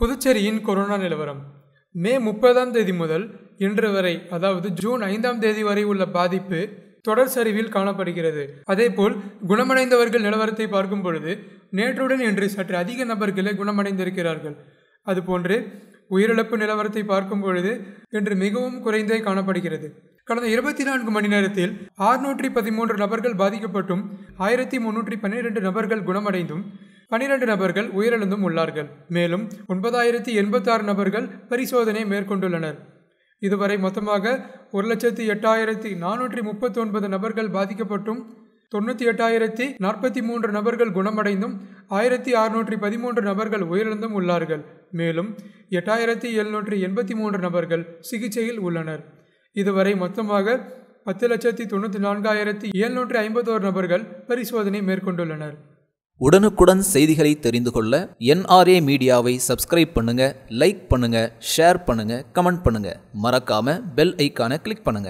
புதுச்சேரியின் கொரோனா நிலவரம் மே முப்பதாம் தேதி முதல் இன்று வரை அதாவது ஜூன் ஐந்தாம் தேதி வரை உள்ள பாதிப்பு தொடர் சரிவில் காணப்படுகிறது அதேபோல் குணமடைந்தவர்கள் நிலவரத்தை பார்க்கும் பொழுது நேற்றுடன் இன்று சற்று அதிக நபர்களே குணமடைந்திருக்கிறார்கள் அதுபோன்று உயிரிழப்பு நிலவரத்தை பார்க்கும் பொழுது இன்று மிகவும் குறைந்தே காணப்படுகிறது கடந்த இருபத்தி நான்கு மணி நேரத்தில் ஆறுநூற்றி பதிமூன்று நபர்கள் பாதிக்கப்பட்டும் ஆயிரத்தி முன்னூற்றி பன்னிரெண்டு நபர்கள் குணமடைந்தும் பனிரெண்டு நபர்கள் உயிரிழந்தும் உள்ளார்கள் மேலும் ஒன்பதாயிரத்தி எண்பத்தாறு நபர்கள் பரிசோதனை மேற்கொண்டுள்ளனர் இதுவரை மொத்தமாக ஒரு லட்சத்தி எட்டாயிரத்தி நானூற்றி முப்பத்தொன்பது நபர்கள் பாதிக்கப்பட்டும் தொண்ணூற்றி எட்டாயிரத்தி நாற்பத்தி மூன்று நபர்கள் குணமடைந்தும் ஆயிரத்தி அறுநூற்றி பதிமூன்று நபர்கள் உயிரிழந்தும் உள்ளார்கள் மேலும் எட்டாயிரத்தி எழுநூற்றி எண்பத்தி மூன்று நபர்கள் சிகிச்சையில் உள்ளனர் இதுவரை மொத்தமாக பத்து லட்சத்தி தொண்ணூற்றி நான்காயிரத்தி எழுநூற்றி ஐம்பத்தோரு நபர்கள் பரிசோதனை மேற்கொண்டுள்ளனர் உடனுக்குடன் செய்திகளை தெரிந்து கொள்ள என்ஆர்ஏ மீடியாவை சப்ஸ்கிரைப் பண்ணுங்க லைக் பண்ணுங்க ஷேர் பண்ணுங்க கமெண்ட் பண்ணுங்க மறக்காம பெல் ஐக்கான கிளிக் பண்ணுங்க